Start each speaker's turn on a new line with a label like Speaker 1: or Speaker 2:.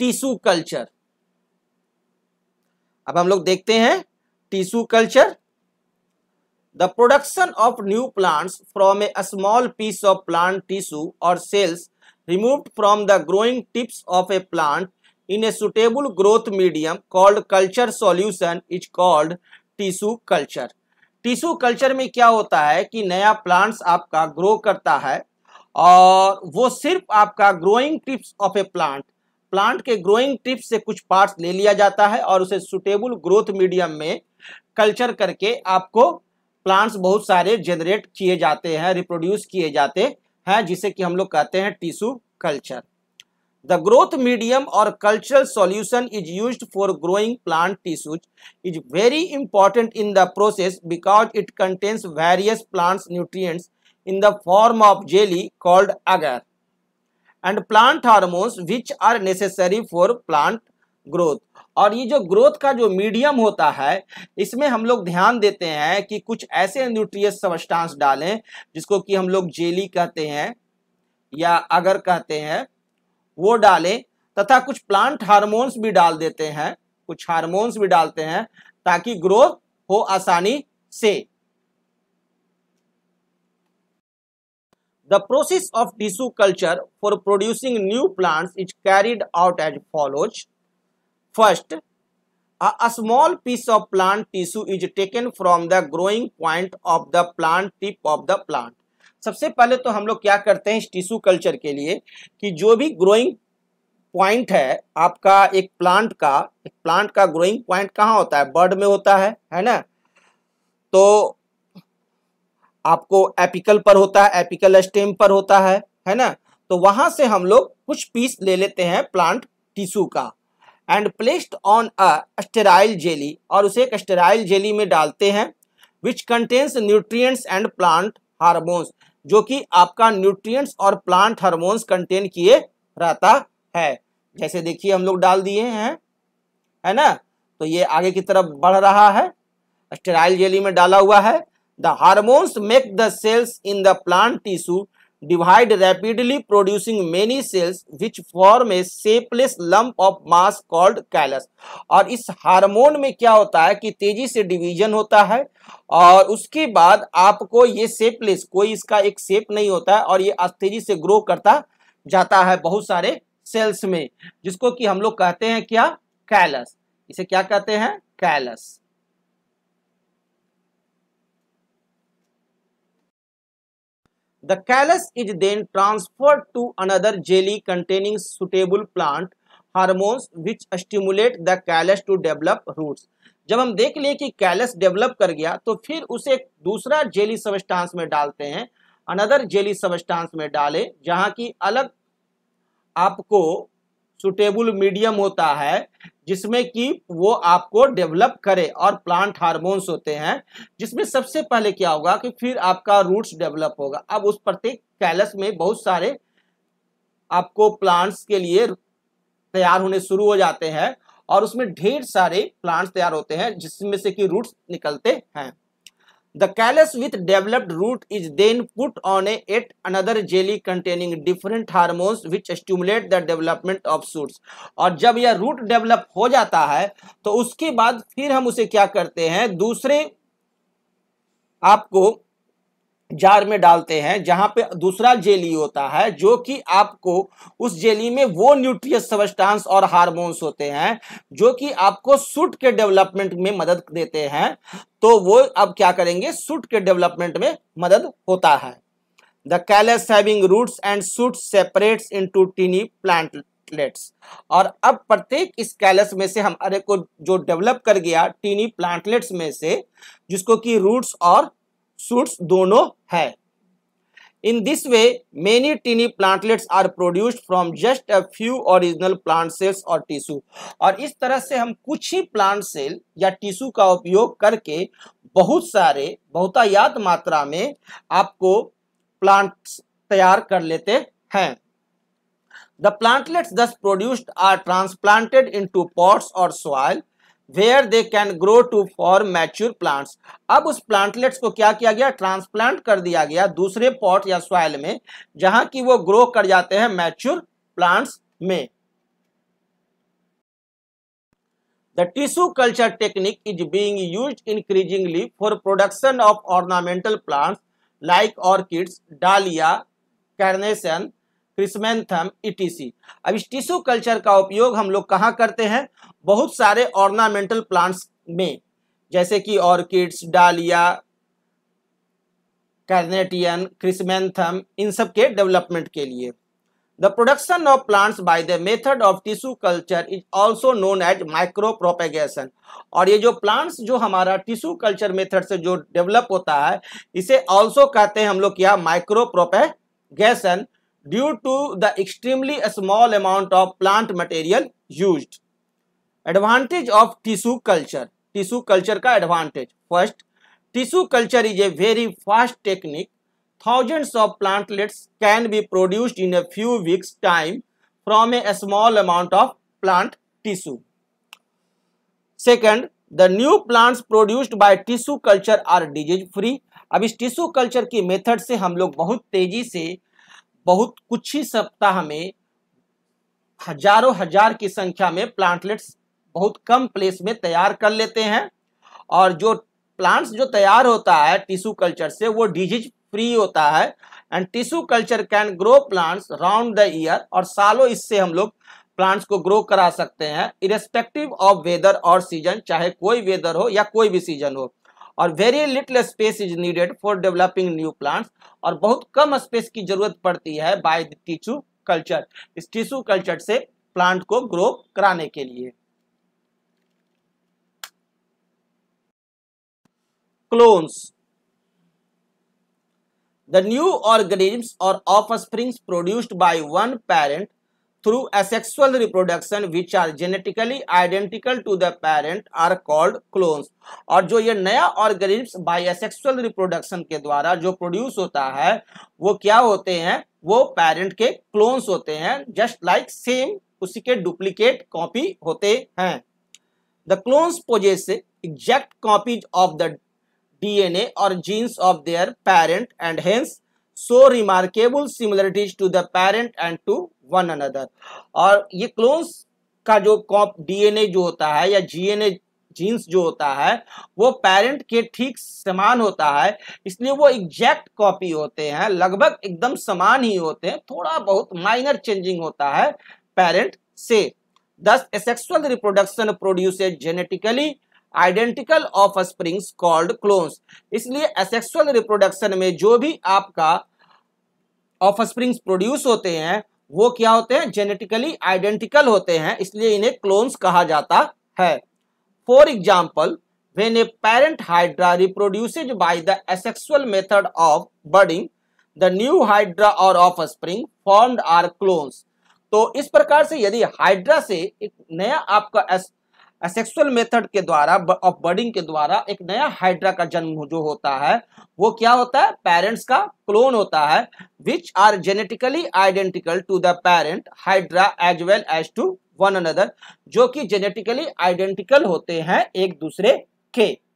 Speaker 1: Tissue culture अब हम लोग देखते हैं tissue culture the production of new plants from a small piece of plant tissue और cells remove from the growing tips of a plant in a suitable growth medium called culture solution is called tissue culture tissue culture में क्या होता है कि नया plants आपका grow करता है और वो सिर्फ आपका growing tips of a plant plant के ग्रोइंग टिप से कुछ पार्ट्स ले लिया जाता है और उसे सुटेबल ग्रोथ मीडियम में कल्चर करके आपको प्लांट्स बहुत सारे जनरेट किए जाते हैं रिप्रोड्यूस किए जाते हैं जिसे कि हम लोग कहते हैं tissue culture the growth medium और cultural solution is use for growing plant tissues is very important in the process because it contains various plants nutrient in the form of jelly called agar and plant hormones which are necessary for plant growth और ये जो growth का जो medium होता है इसमें हम लोग ध्यान देते हैं कि कुछ ऐसे न्यूट्रिय सबस्टांस डालें जिसको कि हम लोग जेली कहते हैं या अगर कहते हैं वो डालें तथा कुछ प्लांट हार्मोन्स भी डाल देते हैं कुछ हार्मोन्स भी डालते हैं ताकि ग्रोथ हो आसानी से The process of tissue culture for producing new plants is carried out as follows. First, a, a, small piece of plant tissue is taken from the growing point of the plant tip of the plant. सबसे पहले तो हम लोग क्या करते हैं इस tissue culture के लिए कि जो भी ग्रोइंग पॉइंट है आपका एक प्लांट का एक प्लांट का ग्रोइंग पॉइंट कहाँ होता है बर्ड में होता है है ना तो आपको एपिकल पर होता है एपिकल स्टेम पर होता है है ना तो वहां से हम लोग कुछ पीस ले लेते हैं प्लांट टिश्यू का and placed on a sterile jelly और उसे एक स्टेराइल जेली में डालते हैं which contains nutrients and plant hormones जो कि आपका न्यूट्रिएंट्स और प्लांट हार्मोन्स कंटेन किए रहता है जैसे देखिए हम लोग डाल दिए हैं है ना तो ये आगे की तरफ बढ़ रहा है स्टेराइल जेली में डाला हुआ है The hormones make the cells in the plant tissue divide rapidly producing many cells which form a shapeless lump of mass called callus और इस हार्मोन में क्या होता है कि तेजी से डिवीजन होता है और उसके बाद आपको ये शेपलेस कोई इसका एक शेप नहीं होता है और ये तेजी से ग्रो करता जाता है बहुत सारे सेल्स में जिसको कि हम लोग कहते हैं क्या कैलस इसे क्या कहते हैं callus The callus is then transferred to another jelly containing suitable plant hormones which stimulate the callus to develop roots जब हम देख लें कि कैलस डेवलप कर गया तो फिर उसे दूसरा जेली सबस्टांस में डालते हैं अनदर जेली सबस्टांस में डालें जहाँ की अलग आपको सुटेबल मीडियम होता है जिसमें कि वो आपको डेवलप करे और प्लांट हार्मोन्स होते हैं जिसमें सबसे पहले क्या होगा कि फिर आपका रूट्स डेवलप होगा अब उस प्रत्येक कैलस में बहुत सारे आपको प्लांट्स के लिए तैयार होने शुरू हो जाते हैं और उसमें ढेर सारे प्लांट्स तैयार होते हैं जिसमें से कि रूट्स निकलते हैं The callus with developed root is then put on a yet another jelly containing different hormones which stimulate the development of shoots. और जब यह root develop हो जाता है तो उसके बाद फिर हम उसे क्या करते हैं दूसरे आपको जार में डालते हैं जहां पे दूसरा जेली होता है जो कि आपको उस जेली में वो न्यूट्रिय सबस्टांस और हार्मोन्स होते हैं जो कि आपको सूट के डेवलपमेंट में मदद देते हैं तो वो अब क्या करेंगे सूट के डेवलपमेंट में मदद होता है the callus having roots and shoot separates to tiny plantlets और अब प्रत्येक इस कैलस में से हमारे को जो डेवलप कर गया टीनी प्लांटलेट्स में से जिसको कि रूट्स और सूट्स दोनों है in this way many tiny plantlets are produced from just a few original plant cells और टिश्यू और इस तरह से हम कुछ ही प्लांट सेल या टिश्यू का उपयोग करके बहुत सारे बहुतायात मात्रा में आपको प्लांट तैयार कर लेते हैं the plantlets thus produced are transplanted into pots or soil where they can grow to form mature plants अब उस प्लांटलेट्स को क्या किया गया ट्रांसप्लांट कर दिया गया दूसरे पॉट या सॉइल में जहां की वो ग्रो कर जाते हैं मैच्योर प्लांट्स में the tissue culture technique is being use increasingly for production of ornamental plants like orchids dahlia carnation क्रिसमेंथम etc. e अब इस टिश्यू कल्चर का उपयोग हम लोग कहाँ करते हैं बहुत सारे ऑर्नामेंटल प्लांट्स में जैसे कि ऑर्किड्स डालिया कैनेटियन क्रिसमेंथम इन सब के डेवलपमेंट के लिए production of plants by the method of tissue culture is also known as micro propagation और ये जो प्लांट्स जो हमारा टिश्यू कल्चर मेथड से जो डेवलप होता है इसे ऑल्सो कहते हैं हम लोग क्या micro propagation due to the extremely small amount of plant material use advantage of tissue culture tissue culture का advantage first tissue culture is a very fast technique thousands of plantlets can be produced in a few weeks time from a small amount of plant tissue second the new plants produced by tissue culture are disease free अब इस tissue culture की method से हम लोग बहुत तेजी से बहुत कुछ ही सप्ताह में हजारों हजार की संख्या में प्लांटलेट्स बहुत कम प्लेस में तैयार कर लेते हैं और जो प्लांट्स जो तैयार होता है टिश्यू कल्चर से वो डिजीज फ्री होता है and tissue culture can grow plants round the year और सालों इससे हम लोग प्लांट्स को ग्रो करा सकते हैं इरेस्पेक्टिव ऑफ वेदर और सीजन चाहे कोई वेदर हो या कोई भी सीजन हो और very little space is needed for developing new plants और बहुत कम स्पेस की जरूरत पड़ती है बाय द टिश्यू कल्चर इस टिश्यू कल्चर से प्लांट को ग्रो कराने के लिए clones the new organism or offsprings produced by one parent through asexual reproduction which are genetically identical to the parent are called clones और जो ये नया ऑर्गेनिज्म बाई एसेक्सुअल रिप्रोडक्शन के द्वारा जो प्रोड्यूस होता है वो क्या होते हैं वो पेरेंट के क्लोन्स होते हैं जस्ट लाइक सेम उसी के डुप्लीकेट कॉपी होते हैं the clones possess exact copies of the DNA और genes of their parent and hence show remarkable similarities to the parent and to one another और ये क्लोन्स का जो कॉप डीएनए जो होता है या जीएनए जीन्स जो होता है वो पेरेंट के ठीक समान होता है इसलिए वो एग्जैक्ट कॉपी होते हैं लगभग एकदम समान ही होते हैं थोड़ा बहुत माइनर चेंजिंग होता है पेरेंट से thus asexual reproduction produce genetically identical offsprings called clones इसलिए एसेक्सुअल रिप्रोडक्शन में जो भी आपका ऑफस्प्रिंग्स प्रोड्यूस होते हैं वो क्या होते हैं जेनेटिकली आइडेंटिकल होते हैं इसलिए इन्हें क्लोन्स कहा जाता है for example when a parent hydra reproduces by the asexual method of budding the new hydra or offsprings form are clones तो इस प्रकार से यदि हाइड्रा से एक नया आपका सेक्सुअल मेथड के द्वारा ऑफ बर्डिंग के द्वारा एक नया हाइड्रा का जन्म जो होता है वो क्या होता है पेरेंट्स का क्लोन होता है which are genetically identical to the parent hydra as well as to one another जो कि जेनेटिकली आइडेंटिकल होते हैं एक दूसरे के